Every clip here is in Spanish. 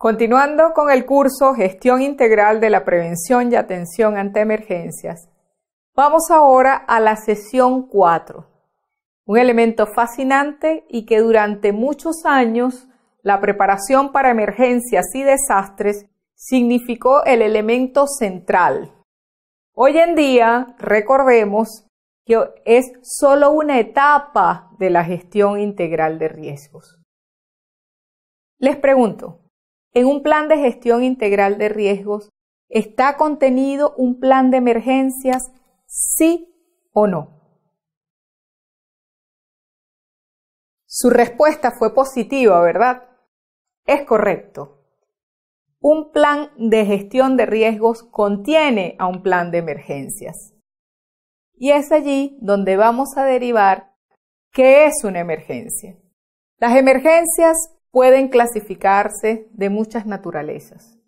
Continuando con el curso Gestión Integral de la Prevención y Atención ante Emergencias, vamos ahora a la sesión 4, un elemento fascinante y que durante muchos años la preparación para emergencias y desastres significó el elemento central. Hoy en día, recordemos que es solo una etapa de la gestión integral de riesgos. Les pregunto, en un plan de gestión integral de riesgos, ¿está contenido un plan de emergencias? Sí o no. Su respuesta fue positiva, ¿verdad? Es correcto. Un plan de gestión de riesgos contiene a un plan de emergencias. Y es allí donde vamos a derivar qué es una emergencia. Las emergencias pueden clasificarse de muchas naturalezas.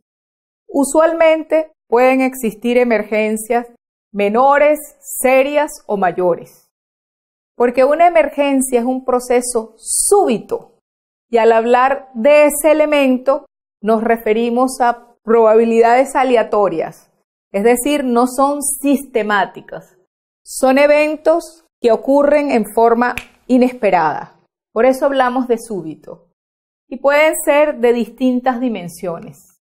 Usualmente pueden existir emergencias menores, serias o mayores, porque una emergencia es un proceso súbito y al hablar de ese elemento nos referimos a probabilidades aleatorias, es decir, no son sistemáticas, son eventos que ocurren en forma inesperada. Por eso hablamos de súbito y pueden ser de distintas dimensiones.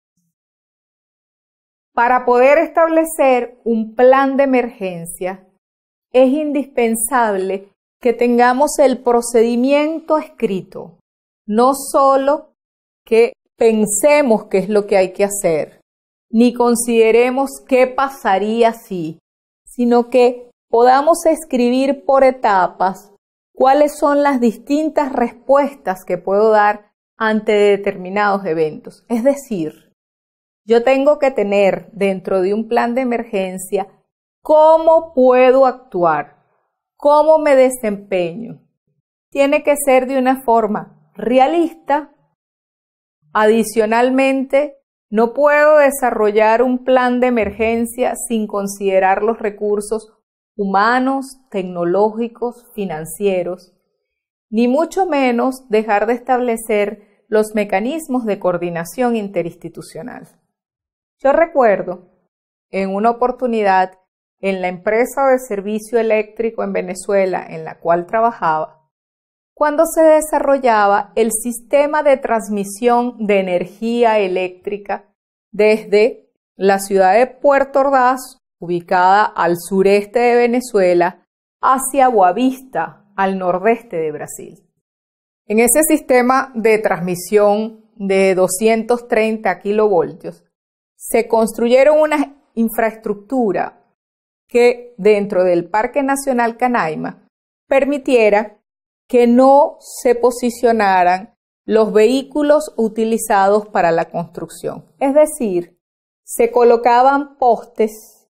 Para poder establecer un plan de emergencia, es indispensable que tengamos el procedimiento escrito, no solo que pensemos qué es lo que hay que hacer, ni consideremos qué pasaría si, sino que podamos escribir por etapas cuáles son las distintas respuestas que puedo dar ante determinados eventos. Es decir, yo tengo que tener dentro de un plan de emergencia cómo puedo actuar, cómo me desempeño. Tiene que ser de una forma realista. Adicionalmente, no puedo desarrollar un plan de emergencia sin considerar los recursos humanos, tecnológicos, financieros, ni mucho menos dejar de establecer los mecanismos de coordinación interinstitucional. Yo recuerdo, en una oportunidad, en la empresa de servicio eléctrico en Venezuela en la cual trabajaba, cuando se desarrollaba el sistema de transmisión de energía eléctrica desde la ciudad de Puerto Ordaz, ubicada al sureste de Venezuela, hacia Boavista, al nordeste de Brasil. En ese sistema de transmisión de 230 kilovoltios, se construyeron una infraestructura que dentro del Parque Nacional Canaima permitiera que no se posicionaran los vehículos utilizados para la construcción. Es decir, se colocaban postes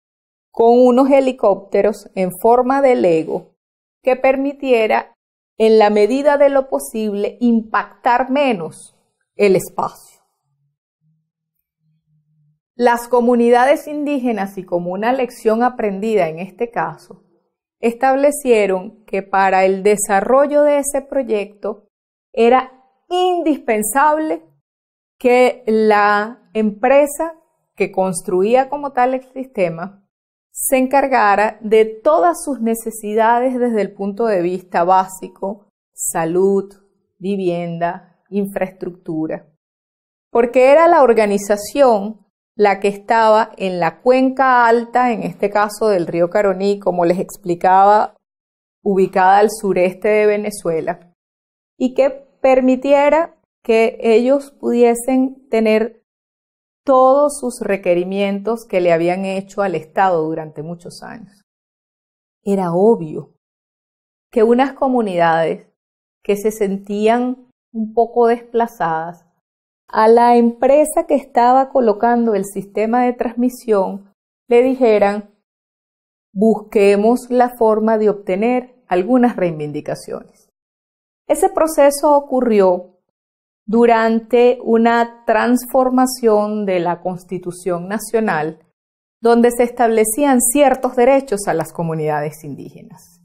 con unos helicópteros en forma de Lego que permitiera en la medida de lo posible, impactar menos el espacio. Las comunidades indígenas, y como una lección aprendida en este caso, establecieron que para el desarrollo de ese proyecto era indispensable que la empresa que construía como tal el sistema se encargara de todas sus necesidades desde el punto de vista básico, salud, vivienda, infraestructura, porque era la organización la que estaba en la cuenca alta, en este caso del río Caroní, como les explicaba, ubicada al sureste de Venezuela, y que permitiera que ellos pudiesen tener todos sus requerimientos que le habían hecho al Estado durante muchos años. Era obvio que unas comunidades que se sentían un poco desplazadas, a la empresa que estaba colocando el sistema de transmisión le dijeran, busquemos la forma de obtener algunas reivindicaciones. Ese proceso ocurrió durante una transformación de la Constitución Nacional, donde se establecían ciertos derechos a las comunidades indígenas.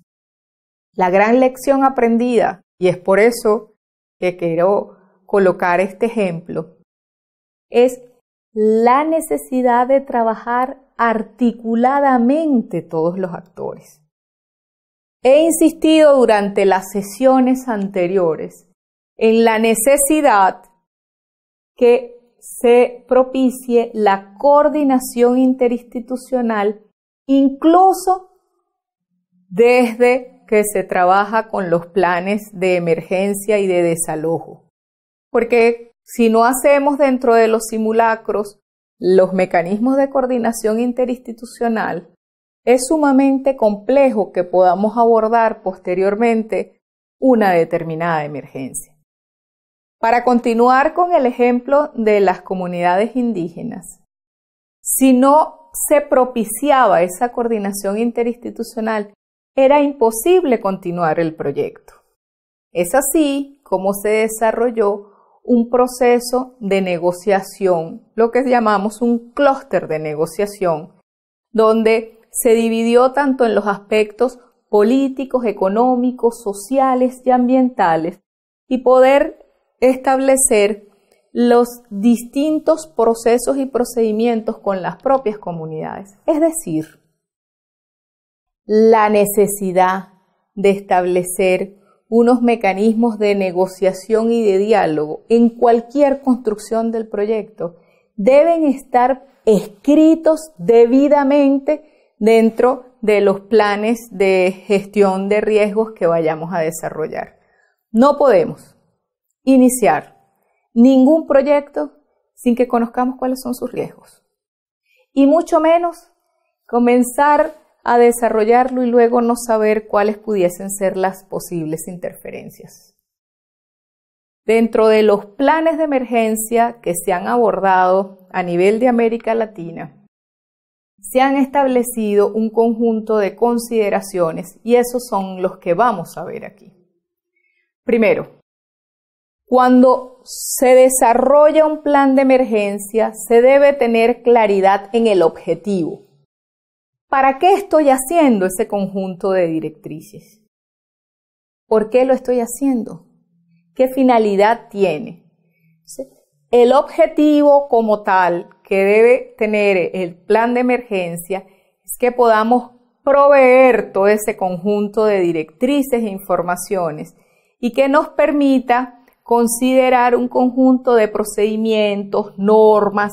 La gran lección aprendida, y es por eso que quiero colocar este ejemplo, es la necesidad de trabajar articuladamente todos los actores. He insistido durante las sesiones anteriores en la necesidad que se propicie la coordinación interinstitucional, incluso desde que se trabaja con los planes de emergencia y de desalojo. Porque si no hacemos dentro de los simulacros los mecanismos de coordinación interinstitucional, es sumamente complejo que podamos abordar posteriormente una determinada emergencia. Para continuar con el ejemplo de las comunidades indígenas, si no se propiciaba esa coordinación interinstitucional, era imposible continuar el proyecto. Es así como se desarrolló un proceso de negociación, lo que llamamos un clúster de negociación, donde se dividió tanto en los aspectos políticos, económicos, sociales y ambientales, y poder establecer los distintos procesos y procedimientos con las propias comunidades. Es decir, la necesidad de establecer unos mecanismos de negociación y de diálogo en cualquier construcción del proyecto deben estar escritos debidamente dentro de los planes de gestión de riesgos que vayamos a desarrollar. No podemos iniciar ningún proyecto sin que conozcamos cuáles son sus riesgos. Y mucho menos comenzar a desarrollarlo y luego no saber cuáles pudiesen ser las posibles interferencias. Dentro de los planes de emergencia que se han abordado a nivel de América Latina, se han establecido un conjunto de consideraciones y esos son los que vamos a ver aquí. Primero, cuando se desarrolla un plan de emergencia, se debe tener claridad en el objetivo. ¿Para qué estoy haciendo ese conjunto de directrices? ¿Por qué lo estoy haciendo? ¿Qué finalidad tiene? El objetivo como tal que debe tener el plan de emergencia es que podamos proveer todo ese conjunto de directrices e informaciones y que nos permita considerar un conjunto de procedimientos, normas,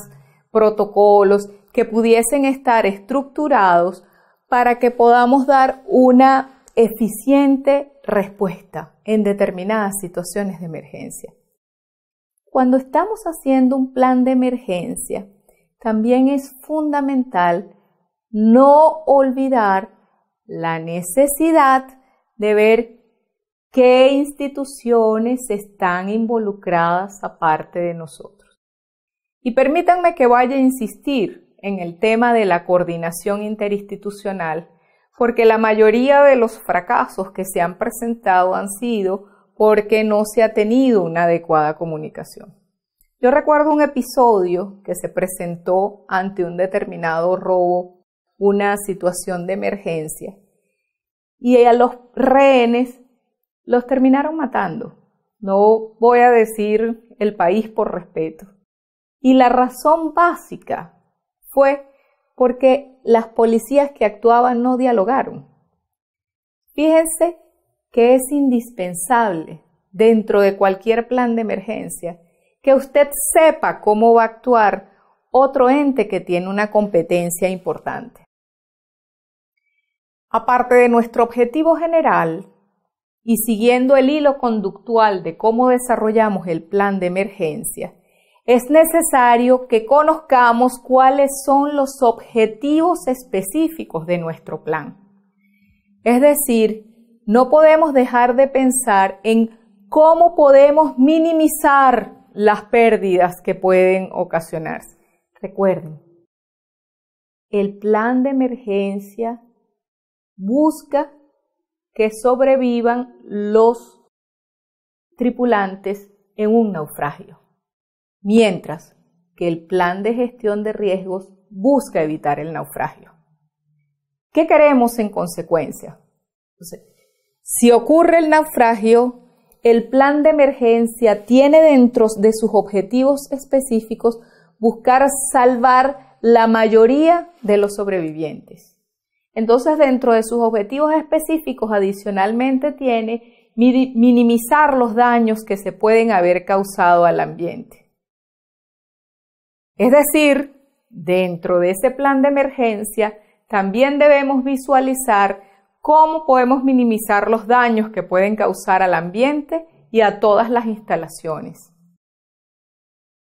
protocolos que pudiesen estar estructurados para que podamos dar una eficiente respuesta en determinadas situaciones de emergencia. Cuando estamos haciendo un plan de emergencia, también es fundamental no olvidar la necesidad de ver qué instituciones están involucradas aparte de nosotros. Y permítanme que vaya a insistir en el tema de la coordinación interinstitucional, porque la mayoría de los fracasos que se han presentado han sido porque no se ha tenido una adecuada comunicación. Yo recuerdo un episodio que se presentó ante un determinado robo, una situación de emergencia, y a los rehenes los terminaron matando. No voy a decir el país por respeto. Y la razón básica fue porque las policías que actuaban no dialogaron. Fíjense que es indispensable dentro de cualquier plan de emergencia que usted sepa cómo va a actuar otro ente que tiene una competencia importante. Aparte de nuestro objetivo general, y siguiendo el hilo conductual de cómo desarrollamos el plan de emergencia, es necesario que conozcamos cuáles son los objetivos específicos de nuestro plan. Es decir, no podemos dejar de pensar en cómo podemos minimizar las pérdidas que pueden ocasionarse. Recuerden, el plan de emergencia busca que sobrevivan los tripulantes en un naufragio, mientras que el plan de gestión de riesgos busca evitar el naufragio. ¿Qué queremos en consecuencia? si ocurre el naufragio, el plan de emergencia tiene dentro de sus objetivos específicos buscar salvar la mayoría de los sobrevivientes. Entonces, dentro de sus objetivos específicos, adicionalmente tiene minimizar los daños que se pueden haber causado al ambiente. Es decir, dentro de ese plan de emergencia, también debemos visualizar cómo podemos minimizar los daños que pueden causar al ambiente y a todas las instalaciones.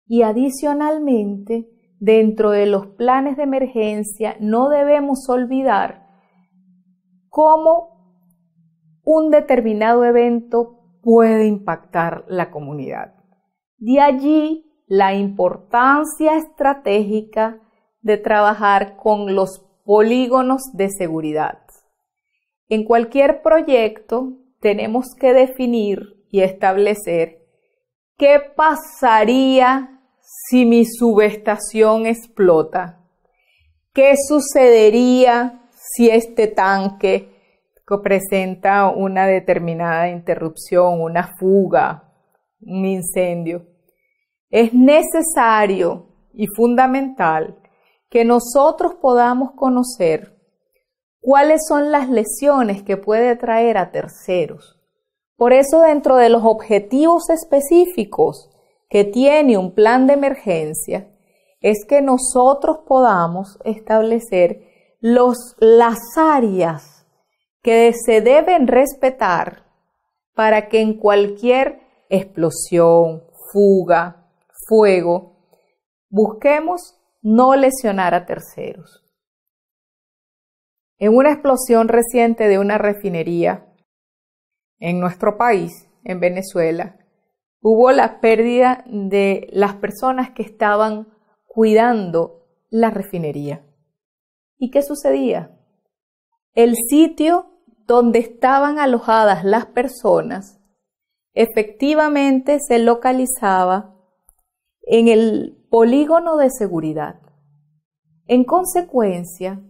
Y adicionalmente, dentro de los planes de emergencia no debemos olvidar cómo un determinado evento puede impactar la comunidad. De allí la importancia estratégica de trabajar con los polígonos de seguridad. En cualquier proyecto tenemos que definir y establecer qué pasaría si mi subestación explota? ¿Qué sucedería si este tanque presenta una determinada interrupción, una fuga, un incendio? Es necesario y fundamental que nosotros podamos conocer cuáles son las lesiones que puede traer a terceros. Por eso dentro de los objetivos específicos que tiene un plan de emergencia es que nosotros podamos establecer los, las áreas que se deben respetar para que en cualquier explosión, fuga, fuego, busquemos no lesionar a terceros. En una explosión reciente de una refinería en nuestro país, en Venezuela, Hubo la pérdida de las personas que estaban cuidando la refinería. ¿Y qué sucedía? El sitio donde estaban alojadas las personas efectivamente se localizaba en el polígono de seguridad. En consecuencia,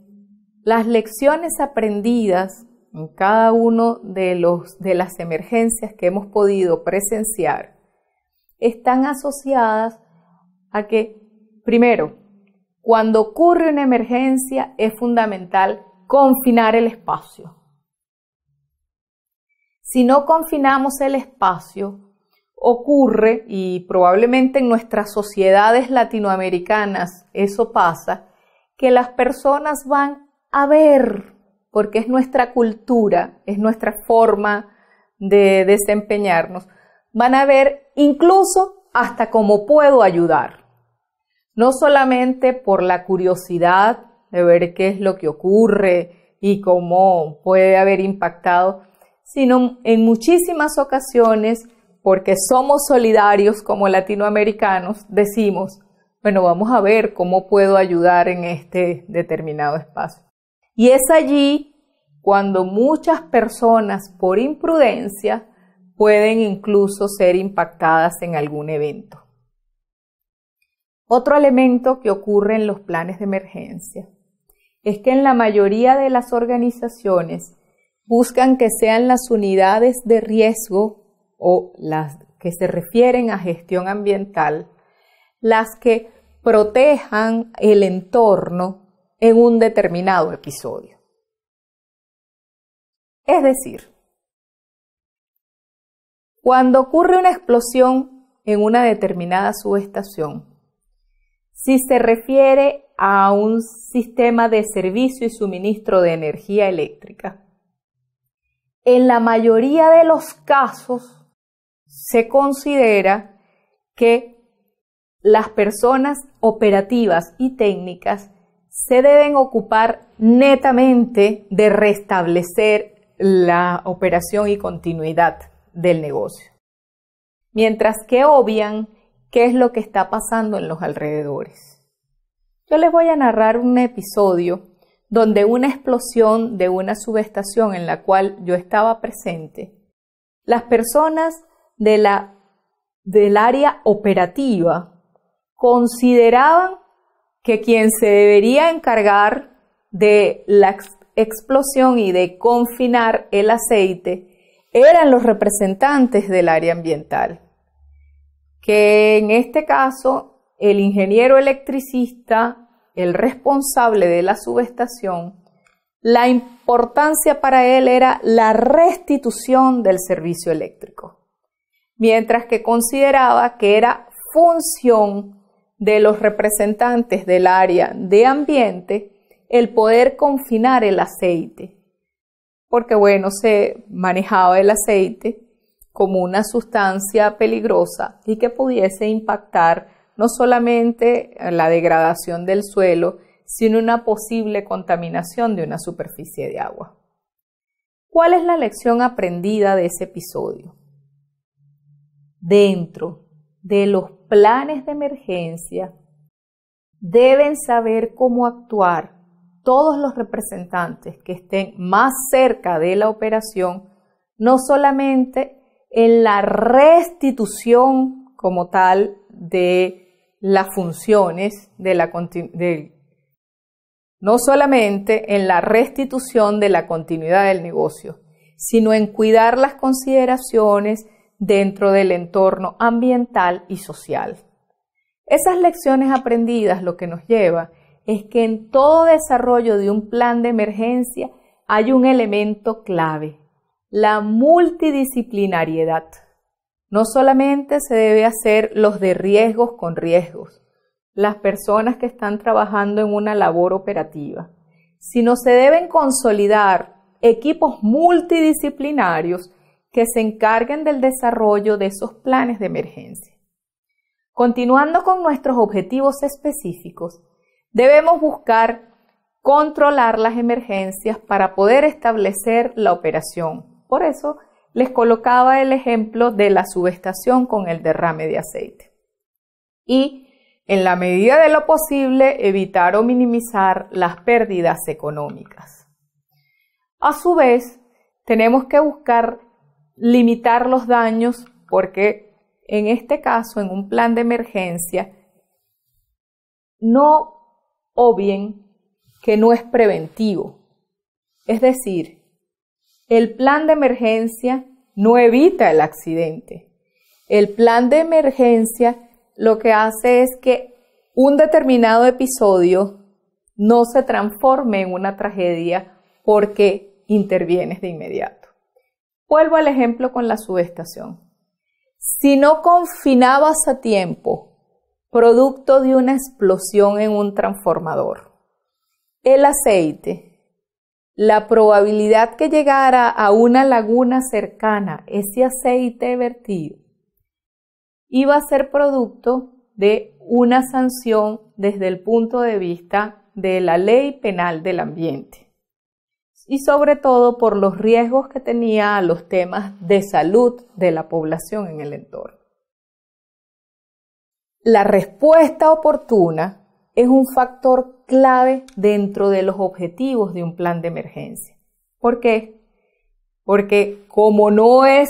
las lecciones aprendidas en cada uno de de las emergencias que hemos podido presenciar están asociadas a que, primero, cuando ocurre una emergencia es fundamental confinar el espacio. Si no confinamos el espacio, ocurre, y probablemente en nuestras sociedades latinoamericanas eso pasa, que las personas van a ver, porque es nuestra cultura, es nuestra forma de desempeñarnos, van a ver incluso hasta cómo puedo ayudar. No solamente por la curiosidad de ver qué es lo que ocurre y cómo puede haber impactado, sino en muchísimas ocasiones, porque somos solidarios como latinoamericanos, decimos, bueno, vamos a ver cómo puedo ayudar en este determinado espacio. Y es allí cuando muchas personas por imprudencia pueden incluso ser impactadas en algún evento. Otro elemento que ocurre en los planes de emergencia es que en la mayoría de las organizaciones buscan que sean las unidades de riesgo o las que se refieren a gestión ambiental las que protejan el entorno en un determinado episodio. Es decir, cuando ocurre una explosión en una determinada subestación. Si se refiere a un sistema de servicio y suministro de energía eléctrica. En la mayoría de los casos se considera que las personas operativas y técnicas se deben ocupar netamente de restablecer la operación y continuidad del negocio. Mientras que obvian qué es lo que está pasando en los alrededores. Yo les voy a narrar un episodio donde una explosión de una subestación en la cual yo estaba presente, las personas de la, del área operativa consideraban que quien se debería encargar de la explosión y de confinar el aceite eran los representantes del área ambiental, que en este caso el ingeniero electricista, el responsable de la subestación, la importancia para él era la restitución del servicio eléctrico, mientras que consideraba que era función de los representantes del área de ambiente el poder confinar el aceite porque bueno, se manejaba el aceite como una sustancia peligrosa y que pudiese impactar no solamente la degradación del suelo, sino una posible contaminación de una superficie de agua. ¿Cuál es la lección aprendida de ese episodio? Dentro de los planes de emergencia deben saber cómo actuar todos los representantes que estén más cerca de la operación, no solamente en la restitución como tal de las funciones de la no solamente en la restitución de la continuidad del negocio, sino en cuidar las consideraciones dentro del entorno ambiental y social. Esas lecciones aprendidas lo que nos lleva es que en todo desarrollo de un plan de emergencia hay un elemento clave, la multidisciplinariedad. No solamente se debe hacer los de riesgos con riesgos, las personas que están trabajando en una labor operativa, sino se deben consolidar equipos multidisciplinarios que se encarguen del desarrollo de esos planes de emergencia. Continuando con nuestros objetivos específicos, Debemos buscar controlar las emergencias para poder establecer la operación. Por eso les colocaba el ejemplo de la subestación con el derrame de aceite. Y en la medida de lo posible, evitar o minimizar las pérdidas económicas. A su vez, tenemos que buscar limitar los daños porque en este caso, en un plan de emergencia, no o bien que no es preventivo. Es decir, el plan de emergencia no evita el accidente. El plan de emergencia lo que hace es que un determinado episodio no se transforme en una tragedia porque intervienes de inmediato. Vuelvo al ejemplo con la subestación. Si no confinabas a tiempo producto de una explosión en un transformador. El aceite. La probabilidad que llegara a una laguna cercana ese aceite vertido iba a ser producto de una sanción desde el punto de vista de la ley penal del ambiente y sobre todo por los riesgos que tenía a los temas de salud de la población en el entorno. La respuesta oportuna es un factor clave dentro de los objetivos de un plan de emergencia. ¿Por qué? Porque como no es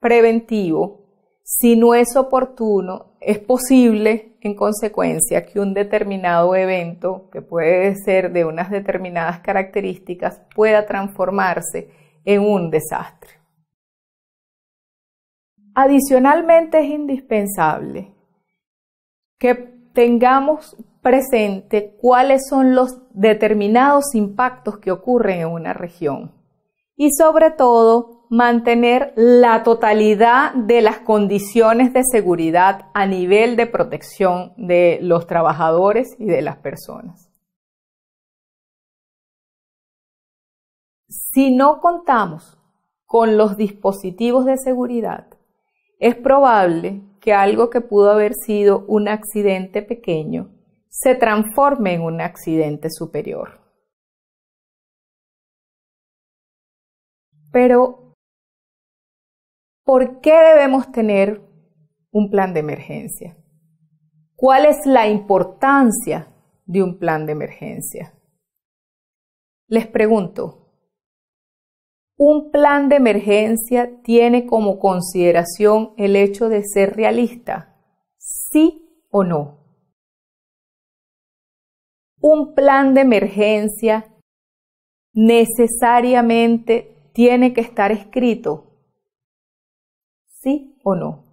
preventivo, si no es oportuno, es posible en consecuencia que un determinado evento, que puede ser de unas determinadas características, pueda transformarse en un desastre. Adicionalmente es indispensable que tengamos presente cuáles son los determinados impactos que ocurren en una región y sobre todo mantener la totalidad de las condiciones de seguridad a nivel de protección de los trabajadores y de las personas. Si no contamos con los dispositivos de seguridad, es probable que algo que pudo haber sido un accidente pequeño se transforme en un accidente superior. Pero, ¿por qué debemos tener un plan de emergencia? ¿Cuál es la importancia de un plan de emergencia? Les pregunto, un plan de emergencia tiene como consideración el hecho de ser realista, sí o no. Un plan de emergencia necesariamente tiene que estar escrito, sí o no.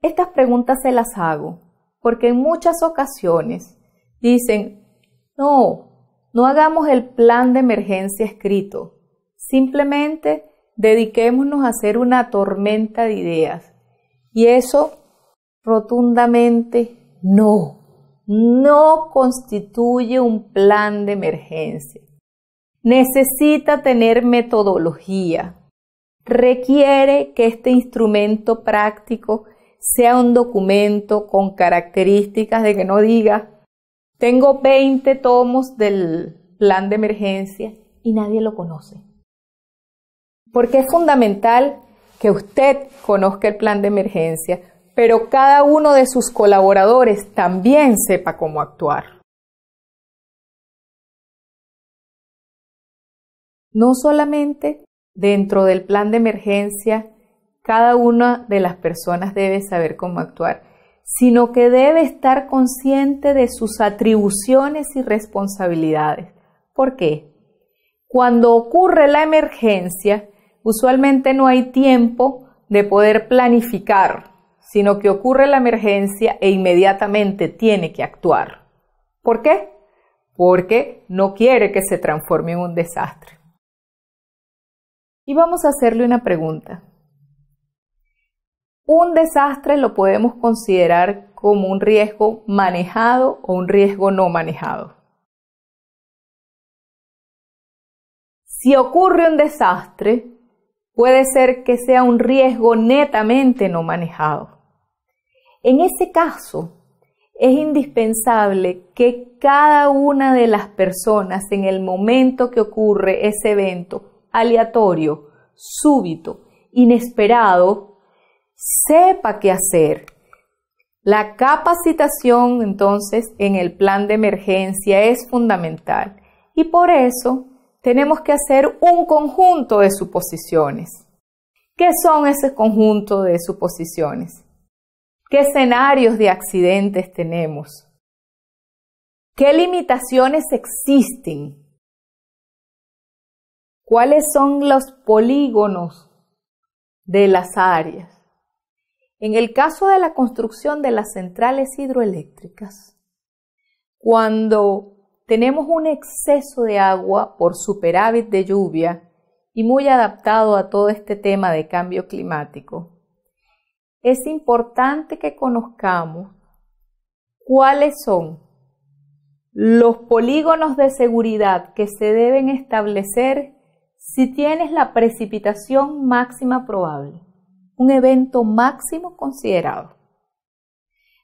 Estas preguntas se las hago porque en muchas ocasiones dicen, no, no hagamos el plan de emergencia escrito, simplemente dediquémonos a hacer una tormenta de ideas. Y eso rotundamente no, no constituye un plan de emergencia. Necesita tener metodología. Requiere que este instrumento práctico sea un documento con características de que no diga tengo 20 tomos del plan de emergencia y nadie lo conoce. Porque es fundamental que usted conozca el plan de emergencia, pero cada uno de sus colaboradores también sepa cómo actuar. No solamente dentro del plan de emergencia, cada una de las personas debe saber cómo actuar, sino que debe estar consciente de sus atribuciones y responsabilidades. ¿Por qué? Cuando ocurre la emergencia, usualmente no hay tiempo de poder planificar, sino que ocurre la emergencia e inmediatamente tiene que actuar. ¿Por qué? Porque no quiere que se transforme en un desastre. Y vamos a hacerle una pregunta. Un desastre lo podemos considerar como un riesgo manejado o un riesgo no manejado. Si ocurre un desastre, puede ser que sea un riesgo netamente no manejado. En ese caso, es indispensable que cada una de las personas en el momento que ocurre ese evento aleatorio, súbito, inesperado, sepa qué hacer. La capacitación entonces en el plan de emergencia es fundamental y por eso tenemos que hacer un conjunto de suposiciones. ¿Qué son ese conjunto de suposiciones? ¿Qué escenarios de accidentes tenemos? ¿Qué limitaciones existen? ¿Cuáles son los polígonos de las áreas? En el caso de la construcción de las centrales hidroeléctricas, cuando tenemos un exceso de agua por superávit de lluvia y muy adaptado a todo este tema de cambio climático, es importante que conozcamos cuáles son los polígonos de seguridad que se deben establecer si tienes la precipitación máxima probable un evento máximo considerado.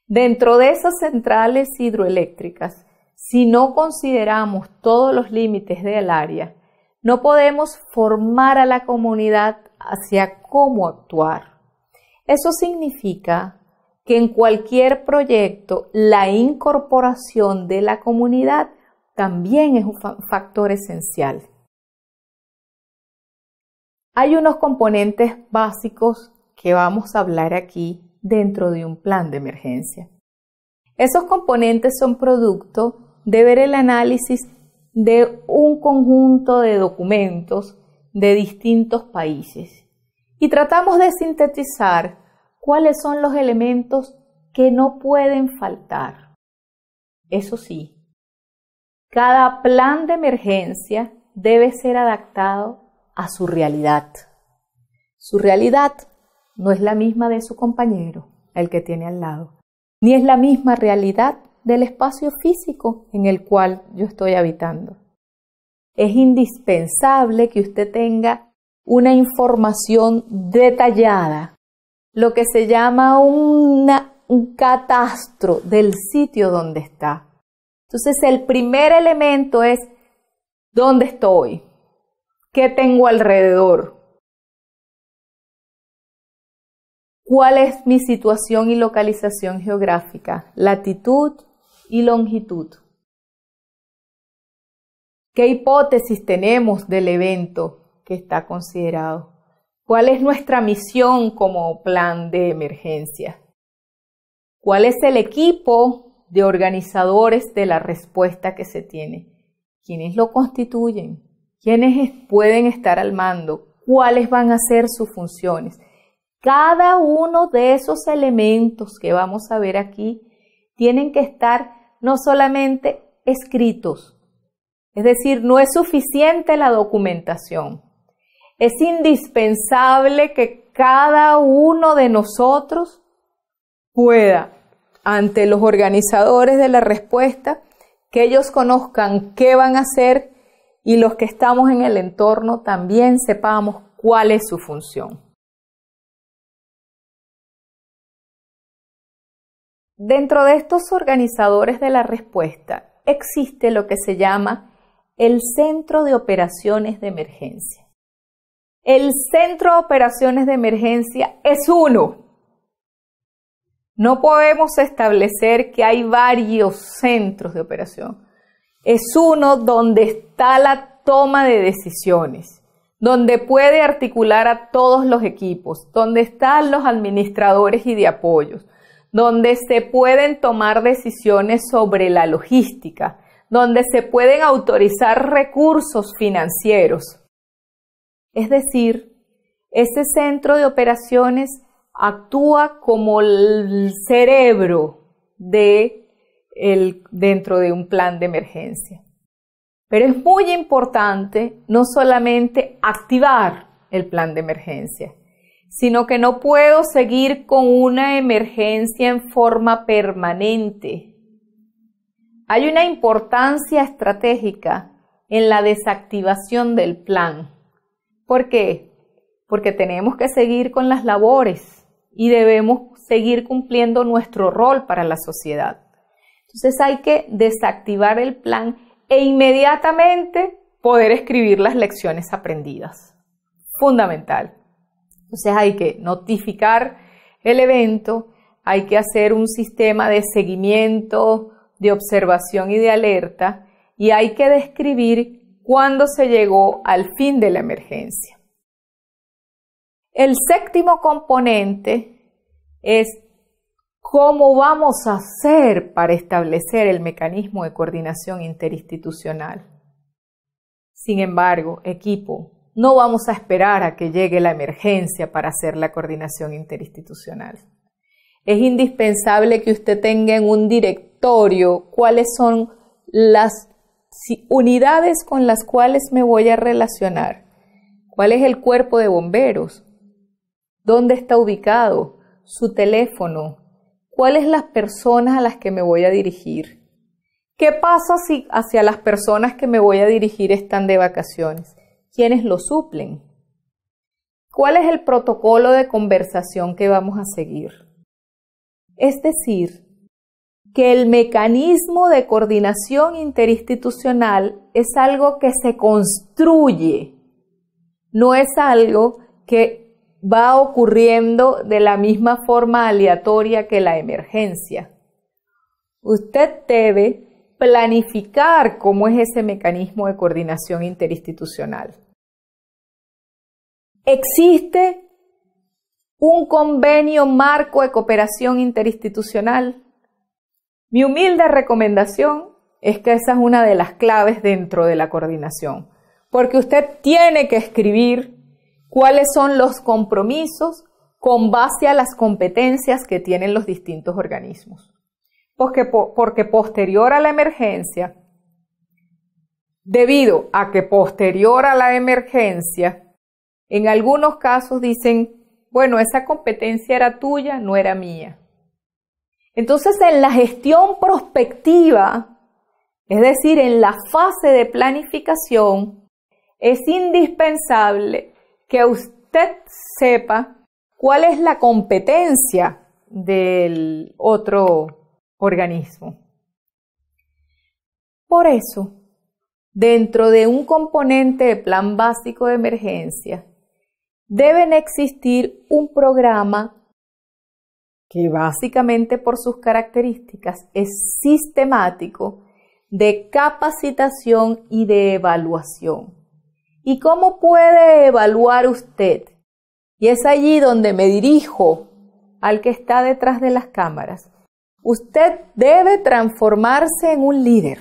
Dentro de esas centrales hidroeléctricas, si no consideramos todos los límites del área, no podemos formar a la comunidad hacia cómo actuar. Eso significa que en cualquier proyecto la incorporación de la comunidad también es un factor esencial. Hay unos componentes básicos que vamos a hablar aquí dentro de un plan de emergencia. Esos componentes son producto de ver el análisis de un conjunto de documentos de distintos países y tratamos de sintetizar cuáles son los elementos que no pueden faltar. Eso sí, cada plan de emergencia debe ser adaptado a su realidad. Su realidad no es la misma de su compañero, el que tiene al lado, ni es la misma realidad del espacio físico en el cual yo estoy habitando. Es indispensable que usted tenga una información detallada, lo que se llama un catastro del sitio donde está. Entonces el primer elemento es dónde estoy, qué tengo alrededor, cuál es mi situación y localización geográfica, latitud y longitud. ¿Qué hipótesis tenemos del evento que está considerado? ¿Cuál es nuestra misión como plan de emergencia? ¿Cuál es el equipo de organizadores de la respuesta que se tiene? ¿Quiénes lo constituyen? ¿Quiénes pueden estar al mando? ¿Cuáles van a ser sus funciones? Cada uno de esos elementos que vamos a ver aquí tienen que estar no solamente escritos, es decir, no es suficiente la documentación. Es indispensable que cada uno de nosotros pueda, ante los organizadores de la respuesta, que ellos conozcan qué van a hacer y los que estamos en el entorno también sepamos cuál es su función. Dentro de estos organizadores de la respuesta existe lo que se llama el Centro de Operaciones de Emergencia. El Centro de Operaciones de Emergencia es uno. No podemos establecer que hay varios centros de operación. Es uno donde está la toma de decisiones, donde puede articular a todos los equipos, donde están los administradores y de apoyos, donde se pueden tomar decisiones sobre la logística, donde se pueden autorizar recursos financieros. Es decir, ese centro de operaciones actúa como el cerebro dentro de un plan de emergencia. Pero es muy importante no solamente activar el plan de emergencia, sino que no puedo seguir con una emergencia en forma permanente. Hay una importancia estratégica en la desactivación del plan. ¿Por qué? Porque tenemos que seguir con las labores y debemos seguir cumpliendo nuestro rol para la sociedad. Entonces hay que desactivar el plan e inmediatamente poder escribir las lecciones aprendidas. Fundamental. Entonces hay que notificar el evento, hay que hacer un sistema de seguimiento, de observación y de alerta y hay que describir cuándo se llegó al fin de la emergencia. El séptimo componente es cómo vamos a hacer para establecer el mecanismo de coordinación interinstitucional. Sin embargo, equipo, no vamos a esperar a que llegue la emergencia para hacer la coordinación interinstitucional. Es indispensable que usted tenga en un directorio cuáles son las unidades con las cuales me voy a relacionar. ¿Cuál es el cuerpo de bomberos? ¿Dónde está ubicado? ¿Su teléfono? ¿Cuáles las personas a las que me voy a dirigir? ¿Qué pasa si hacia las personas que me voy a dirigir están de vacaciones? quienes lo suplen. ¿Cuál es el protocolo de conversación que vamos a seguir? Es decir, que el mecanismo de coordinación interinstitucional es algo que se construye, no es algo que va ocurriendo de la misma forma aleatoria que la emergencia. Usted debe planificar cómo es ese mecanismo de coordinación interinstitucional. Existe un convenio marco de cooperación interinstitucional. Mi humilde recomendación es que esa es una de las claves dentro de la coordinación, porque usted tiene que escribir cuáles son los compromisos con base a las competencias que tienen los distintos organismos. Porque, porque posterior a la emergencia, debido a que posterior a la emergencia, en algunos casos dicen, bueno, esa competencia era tuya, no era mía. Entonces, en la gestión prospectiva, es decir, en la fase de planificación, es indispensable que usted sepa cuál es la competencia del otro organismo. Por eso, dentro de un componente de plan básico de emergencia, deben existir un programa que básicamente por sus características es sistemático de capacitación y de evaluación. ¿Y cómo puede evaluar usted? Y es allí donde me dirijo al que está detrás de las cámaras. Usted debe transformarse en un líder,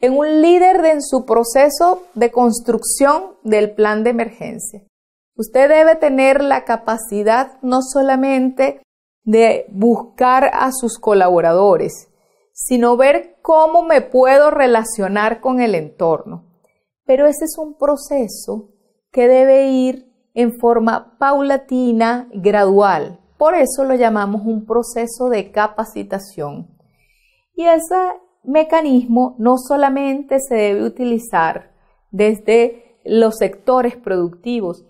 en un líder en su proceso de construcción del plan de emergencia. Usted debe tener la capacidad no solamente de buscar a sus colaboradores, sino ver cómo me puedo relacionar con el entorno. Pero ese es un proceso que debe ir en forma paulatina, gradual. Por eso lo llamamos un proceso de capacitación. Y ese mecanismo no solamente se debe utilizar desde los sectores productivos,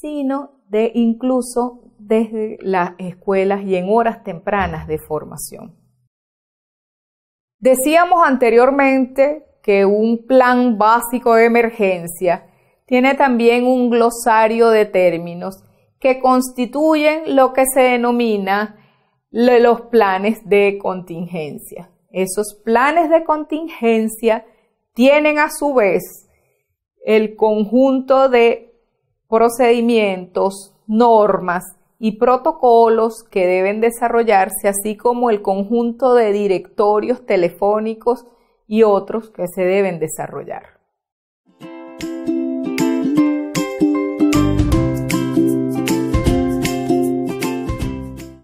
sino de incluso desde las escuelas y en horas tempranas de formación. Decíamos anteriormente que un plan básico de emergencia tiene también un glosario de términos que constituyen lo que se denomina los planes de contingencia. Esos planes de contingencia tienen a su vez el conjunto de procedimientos, normas y protocolos que deben desarrollarse, así como el conjunto de directorios telefónicos y otros que se deben desarrollar.